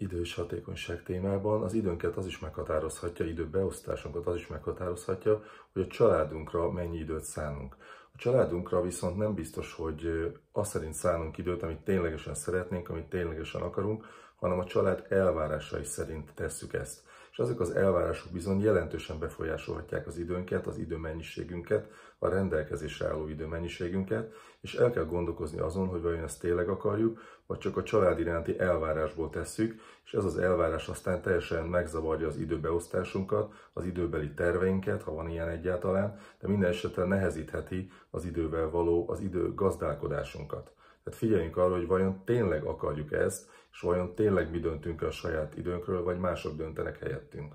idős hatékonyság témában az időnket az is meghatározhatja, időbeosztásunkat az is meghatározhatja, hogy a családunkra mennyi időt szánunk. A családunkra viszont nem biztos, hogy azt szerint szánunk időt, amit ténylegesen szeretnénk, amit ténylegesen akarunk, hanem a család elvárásai szerint tesszük ezt. És ezek az elvárások bizony jelentősen befolyásolhatják az időnket, az időmennyiségünket, a rendelkezésre álló időmennyiségünket, és el kell gondolkozni azon, hogy vajon ezt tényleg akarjuk, vagy csak a család iránti elvárásból tesszük, és ez az elvárás aztán teljesen megzavarja az időbeosztásunkat, az időbeli terveinket, ha van ilyen egyáltalán, de minden esetre nehezítheti az idővel való, az idő gazdálkodásunkat. Tehát figyeljünk arra, hogy vajon tényleg akarjuk ezt, és vajon tényleg mi döntünk a saját időnkről, vagy mások döntenek helyettünk.